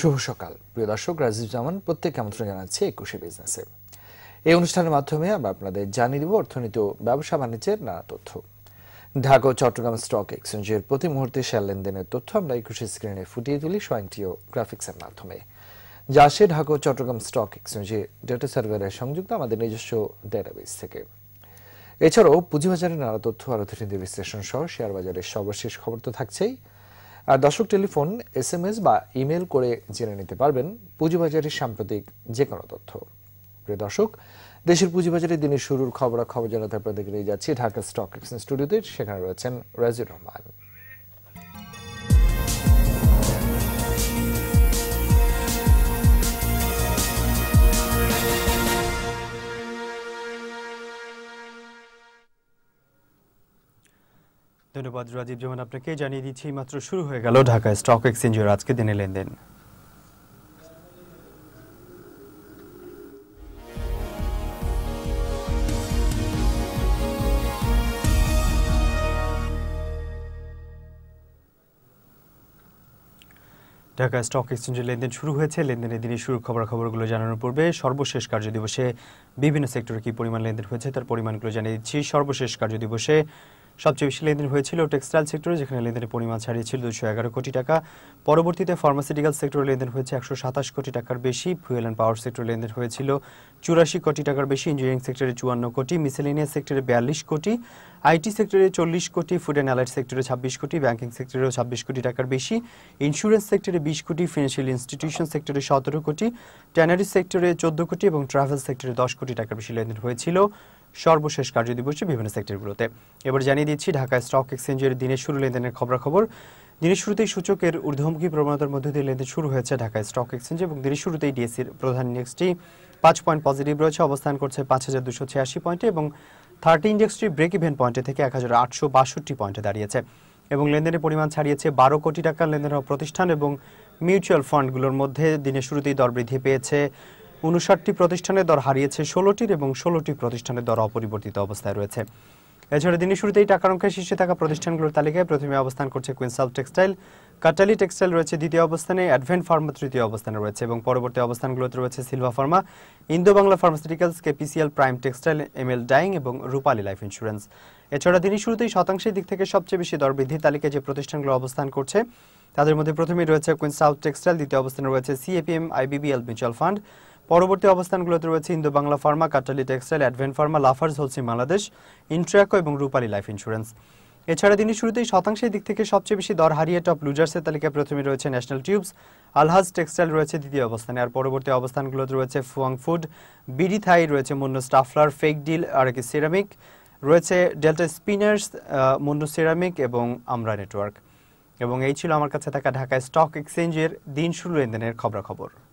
শুভ সকাল প্রিয় দর্শক রাজীব জামান প্রত্যেককে আমন্ত্রণ জানাচ্ছি একুশে বিজনেসে এই অনুষ্ঠানের মাধ্যমে আমরা আপনাদের জানিয়ে দেব অর্থনীতি ও ব্যবসা বাণিজ্যের নানা তথ্য ঢাকা ও চট্টগ্রাম স্টক এক্সচেঞ্জের প্রতি মুহূর্তে শেয়ার লেনদেনের তথ্য আমরা একুশে স্ক্রিনে ফুটিয়ে তুলি স্বয়ংক্রিয় গ্রাফিক্সের মাধ্যমে যা সে ঢাকা ও চট্টগ্রাম স্টক এক্সচেঞ্জে ডেটা সার্ভারে সংযুক্ত আমাদের নিজস্ব ডেটাবেস থেকে এছাড়াও পুঁজিবাজারের নানা তথ্য আর অর্থনীতি বিশ্লেষণ সহ শেয়ার বাজারের সর্বশেষ খবর তো থাকছেই আর দর্শক টেলিফোন এস এম এস বা ইমেল করে জেনে নিতে পারবেন পুঁজিবাজারের সাম্প্রতিক যে কোনো তথ্য প্রিয় দর্শক দেশের পুঁজিবাজারে দিনের শুরুর খবরাখবর জানাতে আপনাদেরকে নিয়ে যাচ্ছি ঢাকা স্টক এক্সচেঞ্জ স্টুডিওতে সেখানে রয়েছেন রাজির রহমান ধন্যবাদ রাজীব যেমন আপনাকে জানিয়ে দিচ্ছি মাত্র শুরু হয়ে গেল ঢাকা স্টক এক্সচেঞ্জের আজকে দিনে লেনদেন ঢাকা স্টক এক্সচেঞ্জের লেনদেন শুরু হয়েছে লেনদেনের দিনে শুরু খবর খবরগুলো জানানোর পূর্বে সর্বশেষ কার্যদিবসে বিভিন্ন সেক্টরে কি পরিমাণ লেনদেন হয়েছে তার পরিমাণগুলো জানিয়ে দিচ্ছি সর্বশেষ কার্যদিবসে দিবসে সবচেয়ে বেশি লেনদেন হয়েছিল টেক্সটাইল সেক্টরে যেখানে লেনদেনের পরিমাণ ছাড়িয়েছিল দুশো এগারো কোটি টাকা পরবর্তীতে ফার্মাসিউটিক্যাল সেক্টরে লেনদেন হয়েছে একশো সাতাশ কোটি টাকার বেশি ফুয়েল অ্যান্ড পাওয়ার সেক্টরে লেনদেন হয়েছিল চুরাশি কোটি টাকার বেশি ইঞ্জিনিয়ারিং সেক্টরে চুয়ান্ন কোটি মিসেলেনিয়াস সেক্টরে বিয়াল্লিশ কোটি আইটি সেক্টরে চল্লিশ কোটি ফুড অ্যান্ড অ্যালার্ট সেক্টরে ছাব্বিশ কোটি ব্যাঙ্কিং সেক্টরেও ছাব্বিশ কোটি টাকার বেশি ইন্স্যুরেন্স সেক্টরে বিশ কোটি ফিনান্সিয়াল ইনস্টিটিউশন সেক্টরে সতেরো কোটি ট্যানারি সেক্টরে চোদ্দ কোটি এবং ট্রাভেল সেক্টরে দশ কোটি টাকার বেশি লেনদেন হয়েছিল সর্বশেষ কার্য দিবসে বিভিন্ন সেক্টরগুলোতে এবার জানিয়ে দিচ্ছি ঢাকা স্টক এক্সচেঞ্জের দিনের শুরু লেনদেনের খবরাখবর দিনের শুরুতেই সূচকের ঊর্ধ্বমুখী প্রবণতার মধ্য দিয়ে লেনদেন শুরু হয়েছে ঢাকা স্টক এক্সচেঞ্জ এবং দিনের শুরুতেই ডিএসসির প্রধান ইন্ডেক্সটি পাঁচ পয়েন্ট পজিটিভ রয়েছে অবস্থান করছে পাঁচ হাজার দুশো ছিয়াশি পয়েন্টে এবং থার্টি ইন্ডেক্সটি ব্রেক ইভেন পয়েন্টে থেকে এক হাজার আটশো বাষট্টি পয়েন্টে দাঁড়িয়েছে এবং লেনদেনের পরিমাণ ছাড়িয়েছে বারো কোটি টাকার লেনদেন হওয়া প্রতিষ্ঠান এবং মিউচুয়াল ফান্ডগুলোর মধ্যে দিনের শুরুতেই দর বৃদ্ধি পেয়েছে উনষাটটি প্রতিষ্ঠানের দর হারিয়েছে ষোলোটির এবং ষোলোটি প্রতিষ্ঠানের দর অপরিবর্তিত অবস্থায় রয়েছে এছাড়া দিনের শুরুতেই টাকার অঙ্কের শীর্ষে থাকা প্রতিষ্ঠানগুলোর তালিকায় প্রথমে অবস্থান করছে কুইনসাল টেক্সটাইল কাটালি টেক্সটাইল রয়েছে দ্বিতীয় অবস্থানে অ্যাডভেন্ট ফার্মা তৃতীয় অবস্থানে রয়েছে এবং পরবর্তী অবস্থানগুলোতে রয়েছে Silva pharma Indo Bangla pharmaceuticals KPCL prime textile M L dyeing এবং রূপালী লাইফ ইন্স্যুরেন্স এছাড়া দিনের শুরুতেই শতাংশের দিক থেকে সবচেয়ে বেশি দর বৃদ্ধির তালিকায় যে প্রতিষ্ঠানগুলো অবস্থান করছে তাদের মধ্যে প্রথমেই রয়েছে কুইন সাউথ টেক্সটাইল দ্বিতীয় অবস্থানে রয়েছে সিএপিএম আইবিবিএল মিউচুয়াল ফান্ড পরবর্তী অবস্থানগুলোতে রয়েছে ইন্দো বাংলা ফার্মা কাটালি textile advent pharma Lafarge Holcim Bangladesh Intraco এবং রূপালী লাইফ ইন্স্যুরেন্স এছাড়া দিনের শুরুতেই শতাংশের দিক থেকে সবচেয়ে বেশি দর হারিয়ে টপ লুজার্সের তালিকায় প্রথমে রয়েছে ন্যাশনাল টিউবস আলহাজ টেক্সটাইল রয়েছে দ্বিতীয় অবস্থানে আর পরবর্তী অবস্থানগুলোতে রয়েছে ফুয়াং ফুড বিডি থাই রয়েছে মুন্ন স্টাফলার ফেক ডিল আর কি সিরামিক রয়েছে ডেল্টা স্পিনার্স মুন্ন সিরামিক এবং আমরা নেটওয়ার্ক এবং এই ছিল আমার কাছে থাকা ঢাকায় স্টক এক্সচেঞ্জের দিন শুরু লেনদেনের খবরাখবর